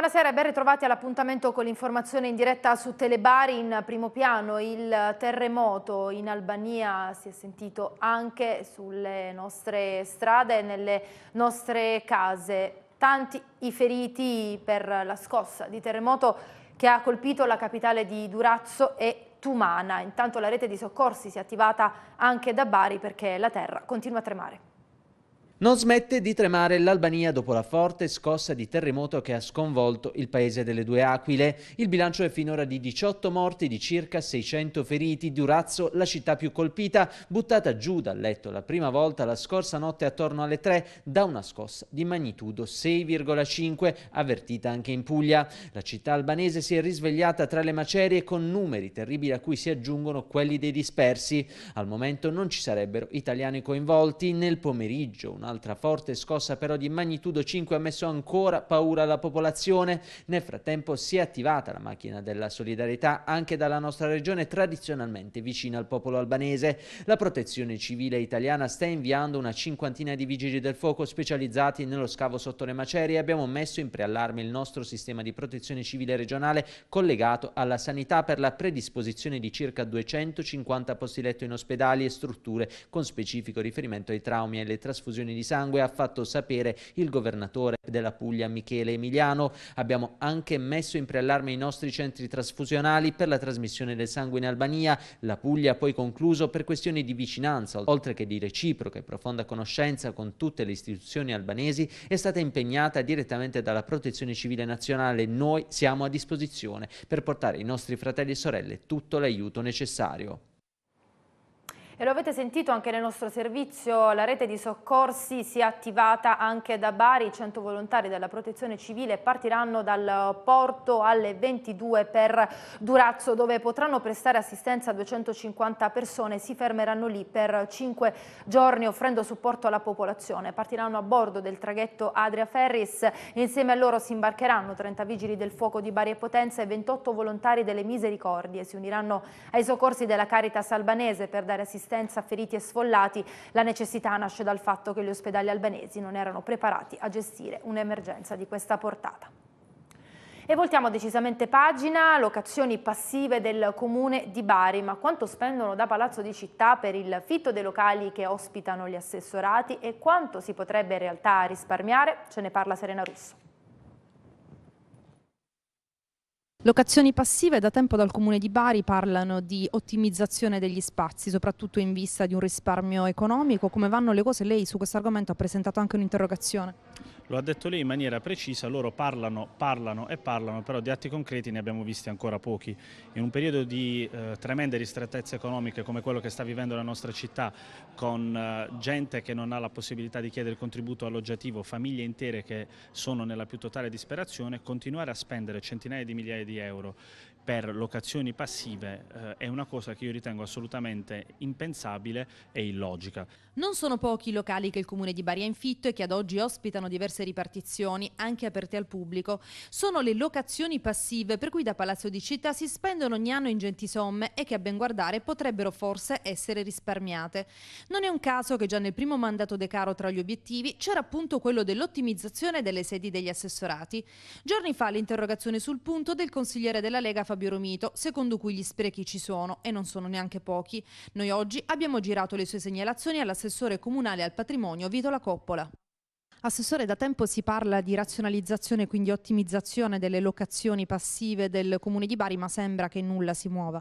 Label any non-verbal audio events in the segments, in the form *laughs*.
Buonasera e ben ritrovati all'appuntamento con l'informazione in diretta su Telebari in primo piano. Il terremoto in Albania si è sentito anche sulle nostre strade e nelle nostre case. Tanti i feriti per la scossa di terremoto che ha colpito la capitale di Durazzo e Tumana. Intanto la rete di soccorsi si è attivata anche da Bari perché la terra continua a tremare. Non smette di tremare l'Albania dopo la forte scossa di terremoto che ha sconvolto il paese delle due aquile. Il bilancio è finora di 18 morti, e di circa 600 feriti. Durazzo, la città più colpita, buttata giù dal letto la prima volta la scorsa notte attorno alle 3 da una scossa di magnitudo 6,5 avvertita anche in Puglia. La città albanese si è risvegliata tra le macerie con numeri terribili a cui si aggiungono quelli dei dispersi. Al momento non ci sarebbero italiani coinvolti. Nel pomeriggio una Un'altra forte scossa però di magnitudo 5 ha messo ancora paura alla popolazione. Nel frattempo si è attivata la macchina della solidarietà anche dalla nostra regione tradizionalmente vicina al popolo albanese. La protezione civile italiana sta inviando una cinquantina di vigili del fuoco specializzati nello scavo sotto le macerie e abbiamo messo in preallarme il nostro sistema di protezione civile regionale collegato alla sanità per la predisposizione di circa 250 posti letto in ospedali e strutture con specifico riferimento ai traumi e alle trasfusioni di di sangue, ha fatto sapere il governatore della Puglia Michele Emiliano. Abbiamo anche messo in preallarme i nostri centri trasfusionali per la trasmissione del sangue in Albania. La Puglia ha poi concluso per questioni di vicinanza, oltre che di reciproca e profonda conoscenza con tutte le istituzioni albanesi, è stata impegnata direttamente dalla Protezione Civile Nazionale. Noi siamo a disposizione per portare ai nostri fratelli e sorelle tutto l'aiuto necessario. E lo avete sentito anche nel nostro servizio, la rete di soccorsi si è attivata anche da Bari, 100 volontari della protezione civile partiranno dal porto alle 22 per Durazzo dove potranno prestare assistenza a 250 persone, si fermeranno lì per 5 giorni offrendo supporto alla popolazione. Partiranno a bordo del traghetto Adria Ferris, insieme a loro si imbarcheranno 30 vigili del fuoco di Bari e Potenza e 28 volontari delle Misericordie, si uniranno ai soccorsi della Caritas albanese per dare assistenza assistenza a feriti e sfollati, la necessità nasce dal fatto che gli ospedali albanesi non erano preparati a gestire un'emergenza di questa portata. E voltiamo decisamente pagina, locazioni passive del comune di Bari, ma quanto spendono da Palazzo di Città per il fitto dei locali che ospitano gli assessorati e quanto si potrebbe in realtà risparmiare? Ce ne parla Serena Russo. Locazioni passive da tempo dal Comune di Bari parlano di ottimizzazione degli spazi, soprattutto in vista di un risparmio economico. Come vanno le cose? Lei su questo argomento ha presentato anche un'interrogazione lo ha detto lei in maniera precisa, loro parlano, parlano e parlano, però di atti concreti ne abbiamo visti ancora pochi. In un periodo di eh, tremende ristrettezze economiche come quello che sta vivendo la nostra città, con eh, gente che non ha la possibilità di chiedere il contributo alloggiativo, famiglie intere che sono nella più totale disperazione, continuare a spendere centinaia di migliaia di euro per locazioni passive eh, è una cosa che io ritengo assolutamente impensabile e illogica. Non sono pochi i locali che il Comune di Bari ha infitto e che ad oggi ospitano diverse ripartizioni, anche aperte al pubblico. Sono le locazioni passive per cui da Palazzo di Città si spendono ogni anno ingenti somme e che a ben guardare potrebbero forse essere risparmiate. Non è un caso che già nel primo mandato De Caro tra gli obiettivi c'era appunto quello dell'ottimizzazione delle sedi degli assessorati. Giorni fa l'interrogazione sul punto del consigliere della Lega Fabio Fabio Romito, secondo cui gli sprechi ci sono e non sono neanche pochi. Noi oggi abbiamo girato le sue segnalazioni all'assessore comunale al patrimonio Vito La Coppola. Assessore, da tempo si parla di razionalizzazione, quindi ottimizzazione delle locazioni passive del Comune di Bari, ma sembra che nulla si muova.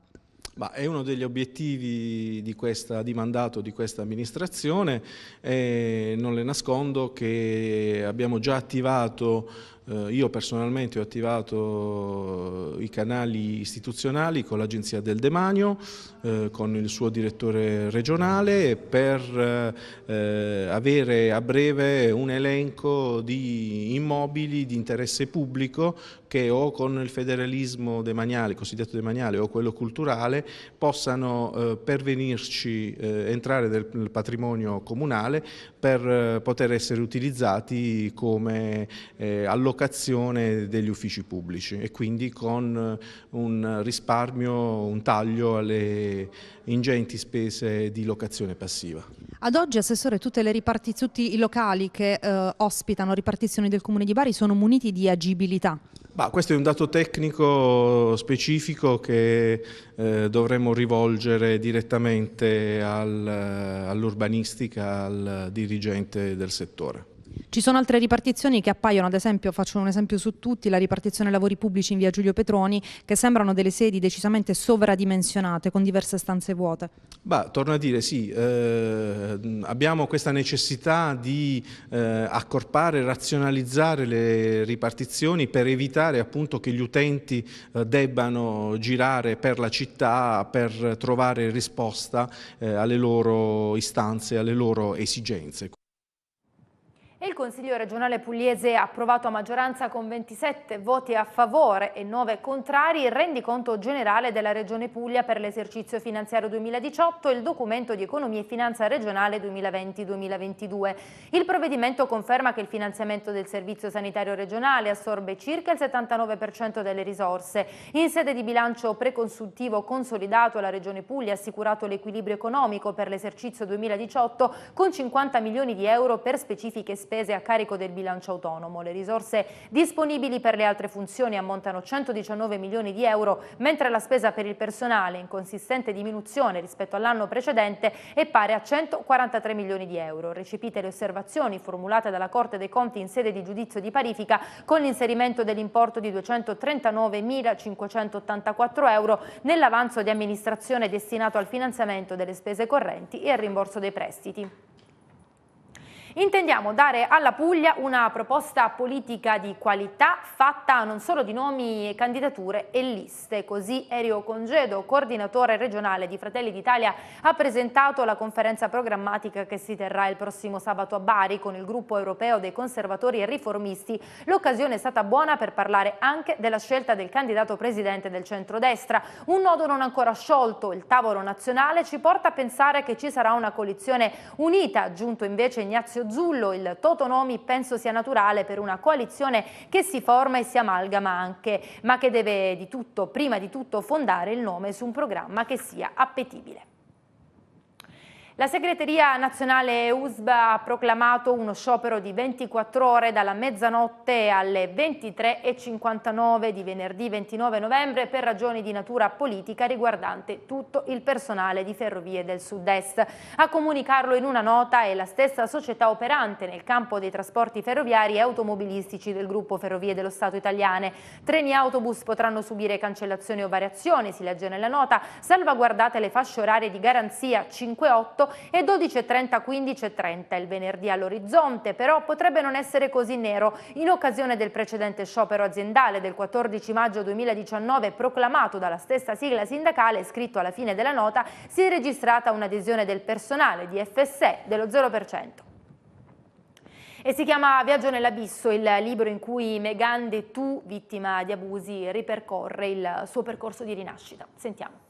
Ma è uno degli obiettivi di, questa, di mandato di questa amministrazione e non le nascondo che abbiamo già attivato eh, io personalmente ho attivato eh, i canali istituzionali con l'Agenzia del Demanio, eh, con il suo direttore regionale per avere a breve un elenco di immobili di interesse pubblico che o con il federalismo demaniale, cosiddetto demaniale, o quello culturale, possano eh, pervenirci, eh, entrare nel, nel, patrimonio comunale per eh, poter essere utilizzati come eh, allocazione degli uffici pubblici e quindi con eh, un risparmio, un taglio alle ingenti spese di locazione passiva. Ad oggi, Assessore, tutte le tutti i locali che eh, ospitano ripartizioni del Comune di Bari sono muniti di agibilità. Bah, questo è un dato tecnico specifico che eh, dovremmo rivolgere direttamente al, eh, all'urbanistica, al dirigente del settore. Ci sono altre ripartizioni che appaiono, ad esempio, faccio un esempio su tutti, la ripartizione lavori pubblici in via Giulio Petroni, che sembrano delle sedi decisamente sovradimensionate, con diverse stanze vuote. Bah, torno a dire, sì, eh, abbiamo questa necessità di eh, accorpare, razionalizzare le ripartizioni per evitare appunto che gli utenti eh, debbano girare per la città per trovare risposta eh, alle loro istanze, alle loro esigenze. Il Consiglio regionale pugliese ha approvato a maggioranza con 27 voti a favore e 9 contrari il rendiconto generale della Regione Puglia per l'esercizio finanziario 2018 e il documento di economia e finanza regionale 2020-2022. Il provvedimento conferma che il finanziamento del servizio sanitario regionale assorbe circa il 79% delle risorse. In sede di bilancio preconsultivo consolidato la Regione Puglia ha assicurato l'equilibrio economico per l'esercizio 2018 con 50 milioni di euro per specifiche spese spese a carico del bilancio autonomo. Le risorse disponibili per le altre funzioni ammontano a 119 milioni di euro, mentre la spesa per il personale, in consistente diminuzione rispetto all'anno precedente, è pari a 143 milioni di euro. Recepite le osservazioni formulate dalla Corte dei Conti in sede di giudizio di parifica con l'inserimento dell'importo di 239.584 euro nell'avanzo di amministrazione destinato al finanziamento delle spese correnti e al rimborso dei prestiti intendiamo dare alla Puglia una proposta politica di qualità fatta non solo di nomi, e candidature e liste. Così Erio Congedo, coordinatore regionale di Fratelli d'Italia, ha presentato la conferenza programmatica che si terrà il prossimo sabato a Bari con il gruppo europeo dei conservatori e riformisti. L'occasione è stata buona per parlare anche della scelta del candidato presidente del centrodestra. Un nodo non ancora sciolto, il tavolo nazionale ci porta a pensare che ci sarà una coalizione unita, aggiunto invece Ignazio Zullo, il Toto Nomi penso sia naturale per una coalizione che si forma e si amalgama anche, ma che deve di tutto, prima di tutto fondare il nome su un programma che sia appetibile. La segreteria nazionale USB ha proclamato uno sciopero di 24 ore dalla mezzanotte alle 23.59 di venerdì 29 novembre per ragioni di natura politica riguardante tutto il personale di Ferrovie del Sud-Est. A comunicarlo in una nota è la stessa società operante nel campo dei trasporti ferroviari e automobilistici del gruppo Ferrovie dello Stato italiane. Treni e autobus potranno subire cancellazioni o variazioni, si legge nella nota, salvaguardate le fasce orarie di garanzia 58 8 e 12.30 15.30 il venerdì all'orizzonte, però potrebbe non essere così nero. In occasione del precedente sciopero aziendale del 14 maggio 2019 proclamato dalla stessa sigla sindacale scritto alla fine della nota, si è registrata un'adesione del personale di FSE dello 0% e si chiama Viaggio nell'abisso, il libro in cui Meghan De Tu, vittima di abusi, ripercorre il suo percorso di rinascita. Sentiamo.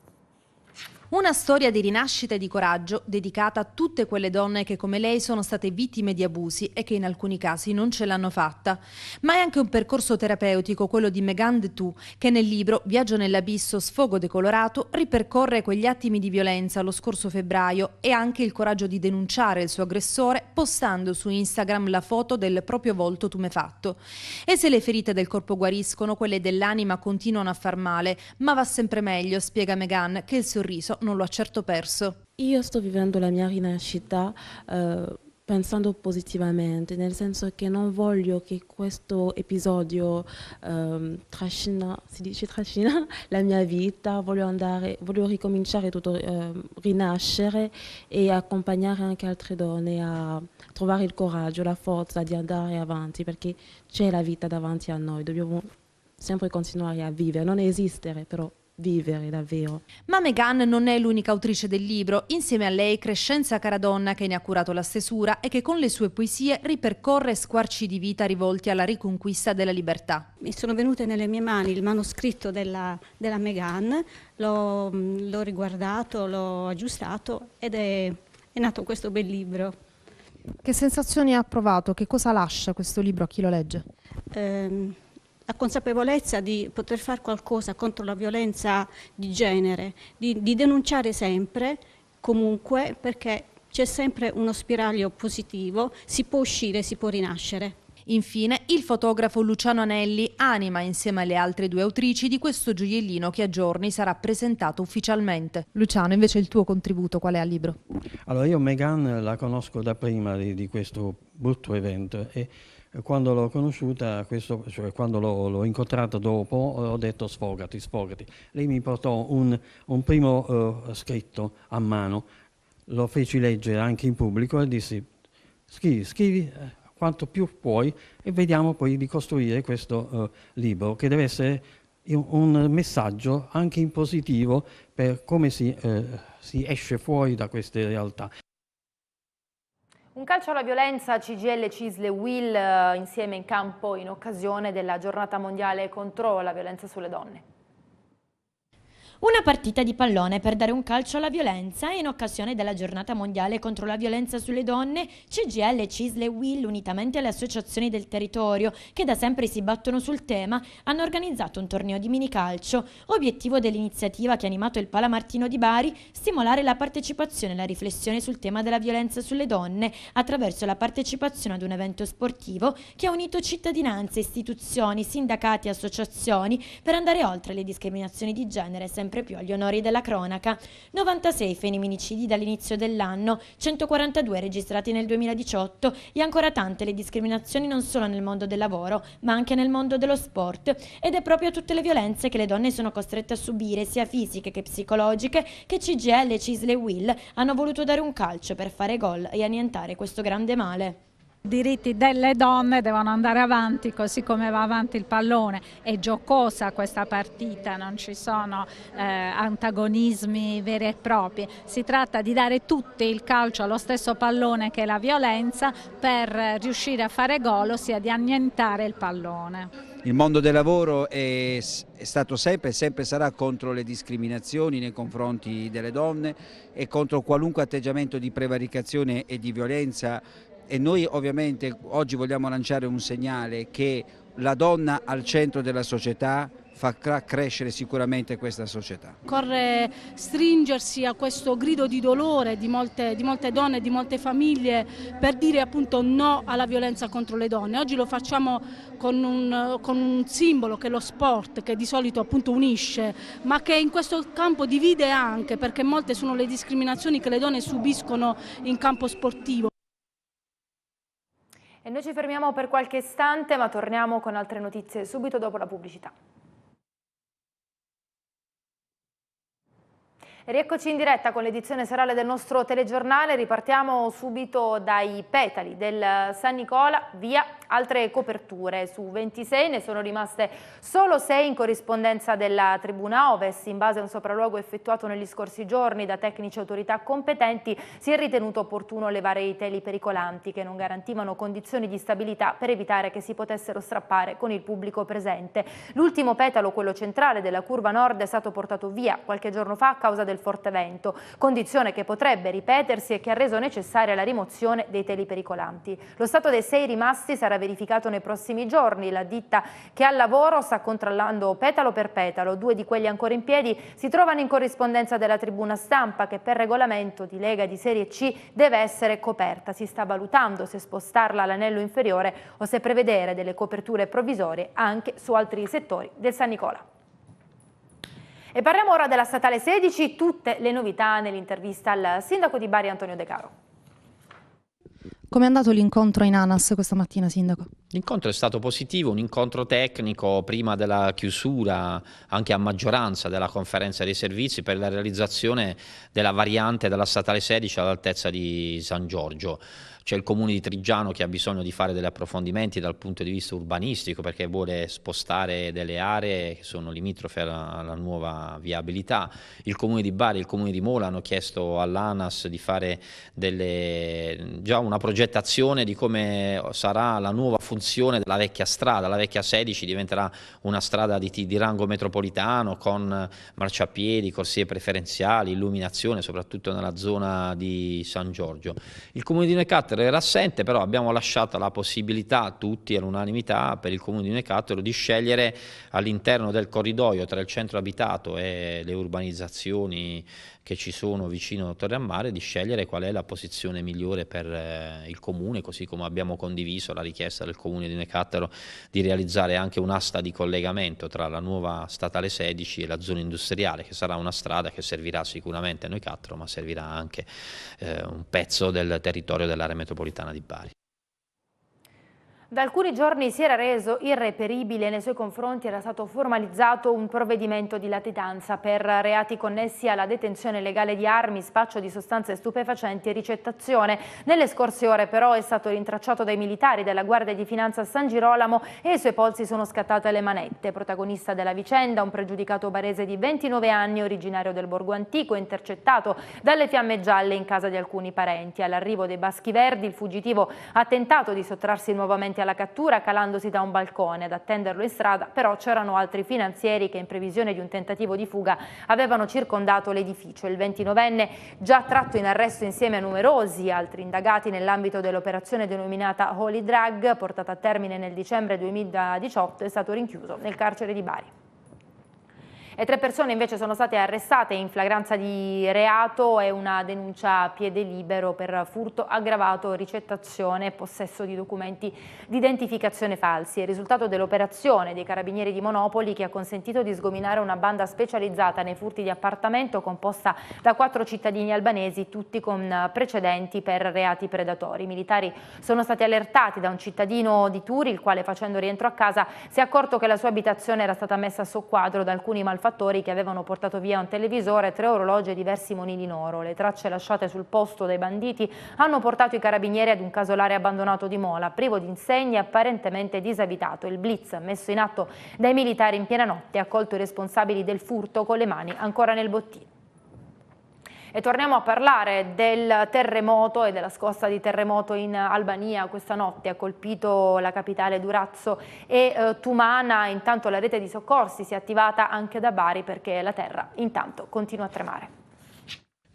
Una storia di rinascita e di coraggio dedicata a tutte quelle donne che come lei sono state vittime di abusi e che in alcuni casi non ce l'hanno fatta. Ma è anche un percorso terapeutico, quello di Megan de Tou, che nel libro Viaggio nell'abisso, sfogo decolorato, ripercorre quegli attimi di violenza lo scorso febbraio e anche il coraggio di denunciare il suo aggressore postando su Instagram la foto del proprio volto tumefatto. E se le ferite del corpo guariscono, quelle dell'anima continuano a far male, ma va sempre meglio, spiega Megan, che il sorriso non lo ha certo perso. Io sto vivendo la mia rinascita eh, pensando positivamente, nel senso che non voglio che questo episodio eh, trascina, si dice trascina, *laughs* la mia vita, voglio, andare, voglio ricominciare tutto, eh, rinascere e accompagnare anche altre donne a trovare il coraggio, la forza di andare avanti, perché c'è la vita davanti a noi, dobbiamo sempre continuare a vivere, non esistere però vivere davvero. Ma Meghan non è l'unica autrice del libro, insieme a lei Crescenza Caradonna che ne ha curato la stesura e che con le sue poesie ripercorre squarci di vita rivolti alla riconquista della libertà. Mi sono venute nelle mie mani il manoscritto della, della Meghan, l'ho, mm, l'ho riguardato, l'ho aggiustato ed è, è nato questo bel libro. Che sensazioni ha provato? Che cosa lascia questo libro a chi lo legge? Um, la consapevolezza di poter fare qualcosa contro la violenza di genere, di, di denunciare sempre, comunque, perché c'è sempre uno spiraglio positivo, si può uscire, si può rinascere. Infine, il fotografo Luciano Anelli anima insieme alle altre due autrici di questo gioiellino che a giorni sarà presentato ufficialmente. Luciano, invece il tuo contributo qual è al libro? Allora, io Megan la conosco da prima di, di questo brutto evento e eh, quando l'ho conosciuta, questo, cioè quando l'ho, incontrata dopo, eh, ho detto sfogati, sfogati. Lei mi portò un, un primo uh, scritto a mano, lo feci leggere anche in pubblico e dissi scrivi, scrivi quanto più puoi e vediamo poi di costruire questo uh, libro che deve essere un messaggio anche in positivo per come si, eh, si esce fuori da queste realtà. Un calcio alla violenza, CGL, Cisle, Will eh, insieme in campo in occasione della giornata mondiale contro la violenza sulle donne. Una partita di pallone per dare un calcio alla violenza in occasione della giornata mondiale contro la violenza sulle donne, CGL, Cisle e Will, unitamente alle associazioni del territorio che da sempre si battono sul tema, hanno organizzato un torneo di minicalcio. Obiettivo dell'iniziativa che ha animato il Palamartino di Bari, stimolare la partecipazione e la riflessione sul tema della violenza sulle donne attraverso la partecipazione ad un evento sportivo che ha unito cittadinanze, istituzioni, sindacati e associazioni per andare oltre le discriminazioni di genere sempre sempre più agli onori della cronaca. 96 femminicidi dall'inizio dell'anno, 142 registrati nel 2018 e ancora tante le discriminazioni non solo nel mondo del lavoro ma anche nel mondo dello sport ed è proprio tutte le violenze che le donne sono costrette a subire sia fisiche che psicologiche che CGL, Cisle e Will hanno voluto dare un calcio per fare gol e annientare questo grande male diritti delle donne devono andare avanti così come va avanti il pallone. È giocosa questa partita, non ci sono eh, antagonismi veri e propri. Si tratta di dare tutti il calcio allo stesso pallone che la violenza per riuscire a fare gol, ossia di annientare il pallone. Il mondo del lavoro è, è stato sempre e sempre sarà contro le discriminazioni nei confronti delle donne e contro qualunque atteggiamento di prevaricazione e di violenza e noi ovviamente oggi vogliamo lanciare un segnale che la donna al centro della società fa crescere sicuramente questa società. Occorre stringersi a questo grido di dolore di molte, di molte donne, di molte famiglie per dire appunto no alla violenza contro le donne. Oggi lo facciamo con un, con un simbolo che è lo sport, che di solito appunto unisce, ma che in questo campo divide anche perché molte sono le discriminazioni che le donne subiscono in campo sportivo. E noi ci fermiamo per qualche istante ma torniamo con altre notizie subito dopo la pubblicità. Rieccoci in diretta con l'edizione serale del nostro telegiornale, ripartiamo subito dai petali del San Nicola, via altre coperture, su 26 ne sono rimaste solo 6 in corrispondenza della Tribuna Oves, in base a un sopralluogo effettuato negli scorsi giorni da tecnici e autorità competenti si è ritenuto opportuno levare i teli pericolanti che non garantivano condizioni di stabilità per evitare che si potessero strappare con il pubblico presente. L'ultimo petalo, quello centrale della curva nord, è stato portato via qualche giorno fa a causa del del forte vento, condizione che potrebbe ripetersi e che ha reso necessaria la rimozione dei teli pericolanti. Lo stato dei sei rimasti sarà verificato nei prossimi giorni. La ditta che ha lavoro sta controllando petalo per petalo. Due di quelli ancora in piedi si trovano in corrispondenza della tribuna stampa che per regolamento di lega di serie C deve essere coperta. Si sta valutando se spostarla all'anello inferiore o se prevedere delle coperture provvisorie anche su altri settori del San Nicola. E parliamo ora della statale 16, tutte le novità nell'intervista al sindaco di Bari Antonio De Caro. Come è andato l'incontro in ANAS questa mattina, sindaco? L'incontro è stato positivo, un incontro tecnico prima della chiusura anche a maggioranza della conferenza dei servizi per la realizzazione della variante della statale 16 all'altezza di San Giorgio. C'è il comune di Trigiano che ha bisogno di fare degli approfondimenti dal punto di vista urbanistico perché vuole spostare delle aree che sono limitrofe alla, nuova viabilità. Il comune di Bari e il comune di Mola hanno chiesto all'ANAS di fare delle, già una progettazione di come sarà la nuova funzione funzione della vecchia strada, la vecchia 16 diventerà una strada di, di rango metropolitano con eh, marciapiedi, corsie preferenziali, illuminazione soprattutto nella zona di San Giorgio. Il comune di Necattero era assente però abbiamo lasciato la possibilità tutti all'unanimità per il comune di Necattero di scegliere all'interno del corridoio tra il centro abitato e le urbanizzazioni che ci sono vicino a Torre a Mare di scegliere qual è la posizione migliore per eh, il comune così come abbiamo condiviso la richiesta del comune Comune di Necattaro di realizzare anche un'asta di collegamento tra la nuova statale 16 e la zona industriale, che sarà una strada che servirà sicuramente a Necattaro, ma servirà anche eh, un pezzo del territorio dell'area metropolitana di Bari. Da alcuni giorni si era reso irreperibile e nei suoi confronti era stato formalizzato un provvedimento di latitanza per reati connessi alla detenzione legale di armi, spaccio di sostanze stupefacenti e ricettazione. Nelle scorse ore però è stato rintracciato dai militari della Guardia di Finanza San Girolamo e i suoi polsi sono scattate le manette. Protagonista della vicenda un pregiudicato barese di 29 anni originario del Borgo Antico intercettato dalle fiamme gialle in casa di alcuni parenti. All'arrivo dei Baschi Verdi il fuggitivo ha tentato di sottrarsi nuovamente pronti alla cattura calandosi da un balcone. Ad attenderlo in strada però c'erano altri finanzieri che in previsione di un tentativo di fuga avevano circondato l'edificio. Il 29enne già tratto in arresto insieme a numerosi altri indagati nell'ambito dell'operazione denominata Holy Drag portata a termine nel dicembre 2018 è stato rinchiuso nel carcere di Bari. E tre persone invece sono state arrestate in flagranza di reato e una denuncia a piede libero per furto aggravato, ricettazione e possesso di documenti di identificazione falsi. È il risultato dell'operazione dei carabinieri di Monopoli che ha consentito di sgominare una banda specializzata nei furti di appartamento composta da quattro cittadini albanesi, tutti con precedenti per reati predatori. I militari sono stati allertati da un cittadino di Turi, il quale facendo rientro a casa si è accorto che la sua abitazione era stata messa a soqquadro da alcuni malfattori malfattori che avevano portato via un televisore, tre orologi e diversi monili in oro. Le tracce lasciate sul posto dai banditi hanno portato i carabinieri ad un casolare abbandonato di Mola, privo di insegne e apparentemente disabitato. Il blitz messo in atto dai militari in piena notte ha colto i responsabili del furto con le mani ancora nel bottino. E torniamo a parlare del terremoto e della scossa di terremoto in Albania. Questa notte ha colpito la capitale Durazzo e eh, Tumana. Intanto la rete di soccorsi si è attivata anche da Bari perché la terra intanto continua a tremare.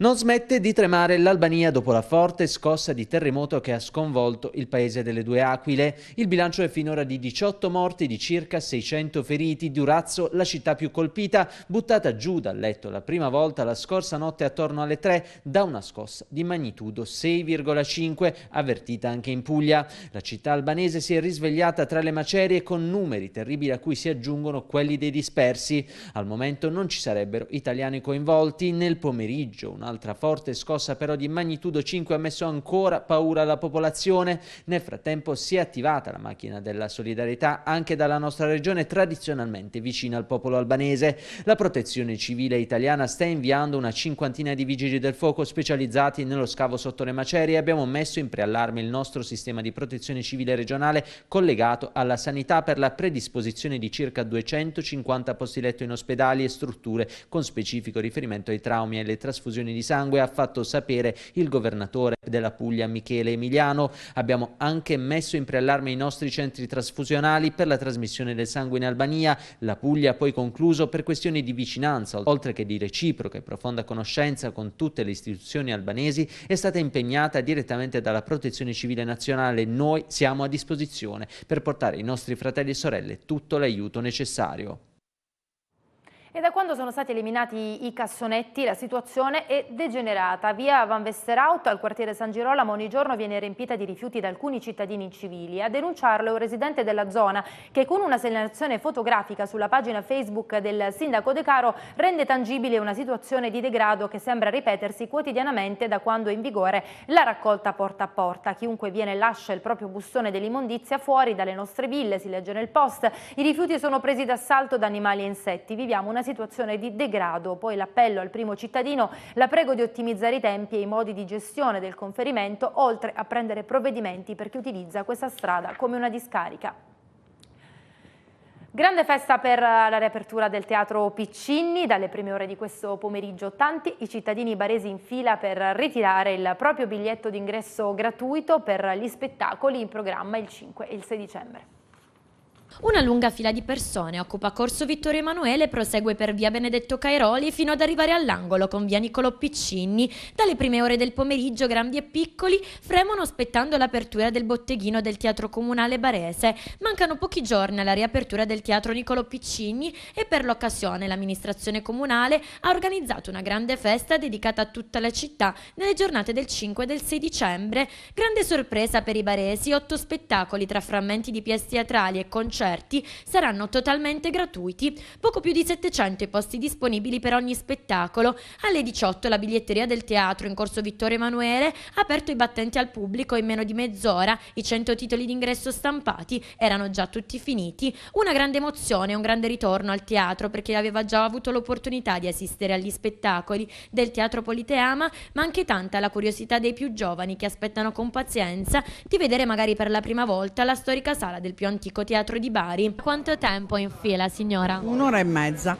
Non smette di tremare l'Albania dopo la forte scossa di terremoto che ha sconvolto il paese delle due aquile. Il bilancio è finora di 18 morti, di circa 600 feriti. Durazzo, la città più colpita, buttata giù dal letto la prima volta la scorsa notte attorno alle 3 da una scossa di magnitudo 6,5 avvertita anche in Puglia. La città albanese si è risvegliata tra le macerie con numeri terribili a cui si aggiungono quelli dei dispersi. Al momento non ci sarebbero italiani coinvolti. Nel pomeriggio un altro Un'altra forte scossa però di magnitudo 5 ha messo ancora paura alla popolazione. Nel frattempo si è attivata la macchina della solidarietà anche dalla nostra regione tradizionalmente vicina al popolo albanese. La protezione civile italiana sta inviando una cinquantina di vigili del fuoco specializzati nello scavo sotto le macerie e abbiamo messo in preallarme il nostro sistema di protezione civile regionale collegato alla sanità per la predisposizione di circa 250 posti letto in ospedali e strutture con specifico riferimento ai traumi e alle trasfusioni di sangue, ha fatto sapere il governatore della Puglia Michele Emiliano. Abbiamo anche messo in preallarme i nostri centri trasfusionali per la trasmissione del sangue in Albania. La Puglia ha poi concluso per questioni di vicinanza, oltre che di reciproca e profonda conoscenza con tutte le istituzioni albanesi, è stata impegnata direttamente dalla Protezione Civile Nazionale. Noi siamo a disposizione per portare ai nostri fratelli e sorelle tutto l'aiuto necessario. E da quando sono stati eliminati i cassonetti la situazione è degenerata. Via Van Westeraut al quartiere San Girolamo ogni giorno viene riempita di rifiuti da alcuni cittadini civili. A denunciarlo è un residente della zona che con una segnalazione fotografica sulla pagina Facebook del sindaco De Caro rende tangibile una situazione di degrado che sembra ripetersi quotidianamente da quando è in vigore la raccolta porta a porta. Chiunque viene lascia il proprio bustone dell'immondizia fuori dalle nostre ville, si legge nel post. I rifiuti sono presi d'assalto da animali e insetti. Viviamo una situazione di degrado. Poi l'appello al primo cittadino, la prego di ottimizzare i tempi e i modi di gestione del conferimento, oltre a prendere provvedimenti per chi utilizza questa strada come una discarica. Grande festa per la riapertura del Teatro Piccinni, dalle prime ore di questo pomeriggio tanti i cittadini baresi in fila per ritirare il proprio biglietto d'ingresso gratuito per gli spettacoli in programma il 5 e il 6 dicembre. Una lunga fila di persone occupa Corso Vittorio Emanuele e prosegue per via Benedetto Cairoli fino ad arrivare all'angolo con via Niccolò Piccinni. Dalle prime ore del pomeriggio grandi e piccoli fremono aspettando l'apertura del botteghino del Teatro Comunale Barese. Mancano pochi giorni alla riapertura del Teatro Niccolò Piccinni e per l'occasione l'amministrazione comunale ha organizzato una grande festa dedicata a tutta la città nelle giornate del 5 e del 6 dicembre. Grande sorpresa per i baresi, otto spettacoli tra frammenti di pièce teatrali e concerti concerti saranno totalmente gratuiti, poco più di 700 i posti disponibili per ogni spettacolo. Alle 18 la biglietteria del teatro in corso Vittorio Emanuele ha aperto i battenti al pubblico in meno di mezz'ora, i 100 titoli d'ingresso stampati erano già tutti finiti, una grande emozione, un grande ritorno al teatro per chi aveva già avuto l'opportunità di assistere agli spettacoli del Teatro Politeama, ma anche tanta la curiosità dei più giovani che aspettano con pazienza di vedere magari per la prima volta la storica sala del più antico teatro di Bari. Quanto tempo in fila signora? Un'ora e mezza.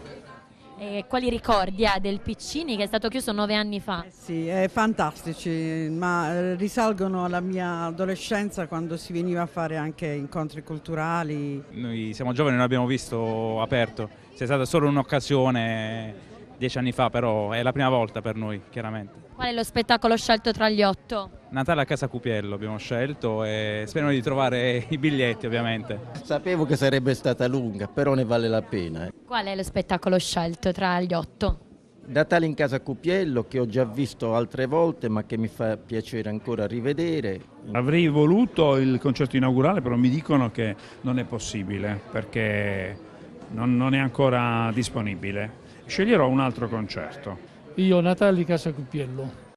E quali ricordi ha del Piccini che è stato chiuso nove anni fa? Eh sì, è fantastici, ma eh, risalgono alla mia adolescenza quando si veniva a fare anche incontri culturali. Noi siamo giovani, non abbiamo visto aperto, c'è stata solo un'occasione dieci anni fa, però è la prima volta per noi, chiaramente. Qual è lo spettacolo scelto tra gli otto? Natale a Casa Cupiello abbiamo scelto e speriamo di trovare i biglietti ovviamente. Sapevo che sarebbe stata lunga, però ne vale la pena. Eh. Qual è lo spettacolo scelto tra gli otto? Natale in casa Cupiello che ho già visto altre volte ma che mi fa piacere ancora rivedere. Avrei voluto il concerto inaugurale però mi dicono che non è possibile perché non, non è ancora disponibile. Sceglierò un altro concerto. Io Natale in casa Cupiello.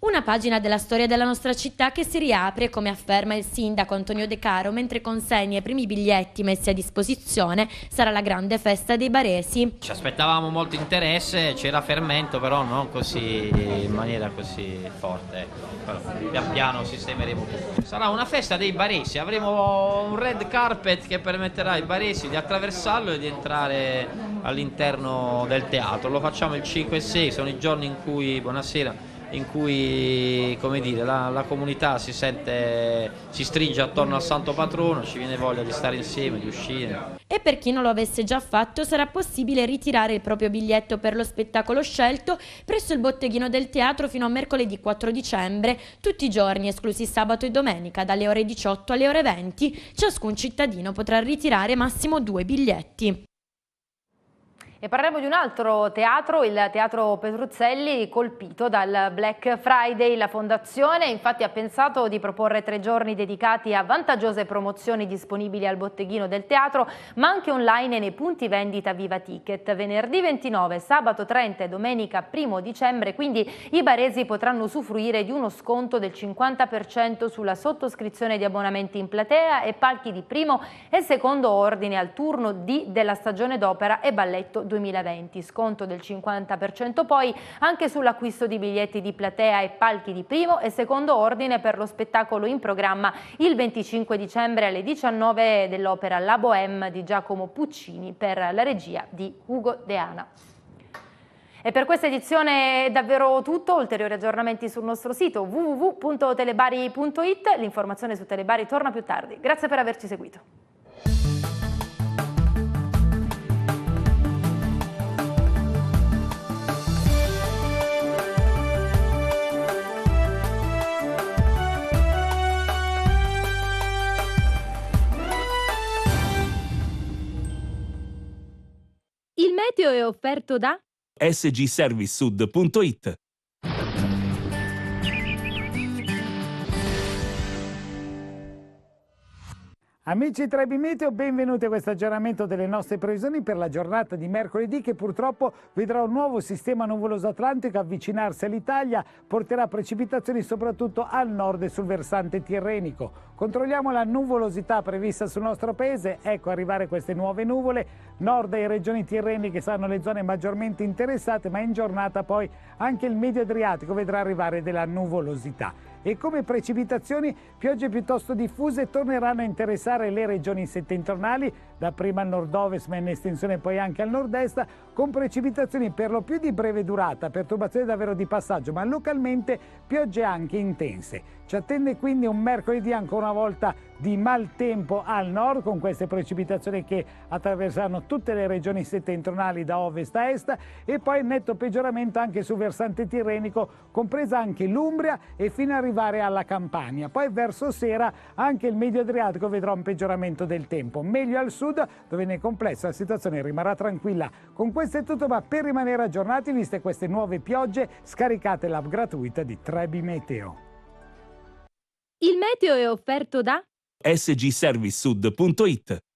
Una pagina della storia della nostra città che si riapre, come afferma il sindaco Antonio De Caro, mentre consegna i primi biglietti messi a disposizione, sarà la grande festa dei baresi. Ci aspettavamo molto interesse, c'era fermento, però non così, in maniera così forte. Però, ecco. pian piano sistemeremo tutto. Sarà una festa dei baresi, avremo un red carpet che permetterà ai baresi di attraversarlo e di entrare all'interno del teatro. Lo facciamo il 5 e 6, sono i giorni in cui, buonasera, in cui dire, la, la, comunità si, sente, si stringe attorno al santo patrono, ci viene voglia di stare insieme, di uscire. E per chi non lo avesse già fatto sarà possibile ritirare il proprio biglietto per lo spettacolo scelto presso il botteghino del teatro fino a mercoledì 4 dicembre, tutti i giorni esclusi sabato e domenica dalle ore 18 alle ore 20, ciascun cittadino potrà ritirare massimo due biglietti. E parleremo di un altro teatro, il Teatro Petruzzelli, colpito dal Black Friday. La fondazione infatti ha pensato di proporre tre giorni dedicati a vantaggiose promozioni disponibili al botteghino del teatro, ma anche online nei punti vendita Viva Ticket. Venerdì 29, sabato 30 e domenica 1 dicembre, quindi i baresi potranno usufruire di uno sconto del 50% sulla sottoscrizione di abbonamenti in platea e palchi di primo e secondo ordine al turno D della stagione d'opera e balletto 2020, sconto del 50% poi anche sull'acquisto di biglietti di platea e palchi di primo e secondo ordine per lo spettacolo in programma il 25 dicembre alle 19 dell'opera La Bohème di Giacomo Puccini per la regia di Ugo Deana. E per questa edizione è davvero tutto, ulteriori aggiornamenti sul nostro sito www.telebari.it, l'informazione su Telebari torna più tardi. Grazie per averci seguito. meteo è offerto da sgservicesud.it Amici di Trebi benvenuti a questo aggiornamento delle nostre previsioni per la giornata di mercoledì che purtroppo vedrà un nuovo sistema nuvoloso atlantico avvicinarsi all'Italia, porterà precipitazioni soprattutto al nord e sul versante tirrenico. Controlliamo la nuvolosità prevista sul nostro paese, ecco arrivare queste nuove nuvole, nord e regioni tirreniche saranno le zone maggiormente interessate, ma in giornata poi anche il medio Adriatico vedrà arrivare della nuvolosità e come precipitazioni piogge piuttosto diffuse torneranno a interessare le regioni settentrionali, dapprima al nord-ovest ma in estensione poi anche al nord-est, con precipitazioni per lo più di breve durata, perturbazioni davvero di passaggio, ma localmente piogge anche intense. Ci attende quindi un mercoledì ancora una volta di maltempo al nord con queste precipitazioni che attraverseranno tutte le regioni settentrionali da ovest a est e poi netto peggioramento anche sul versante tirrenico, compresa anche l'Umbria e fino a arrivare alla Campania. Poi verso sera anche il medio Adriatico vedrà un peggioramento del tempo, meglio al sud dove nel complesso la situazione rimarrà tranquilla. Con questo è tutto, ma per rimanere aggiornati, viste queste nuove piogge, scaricate l'app gratuita di Trebi Meteo. Il meteo è offerto da sgservicesud.it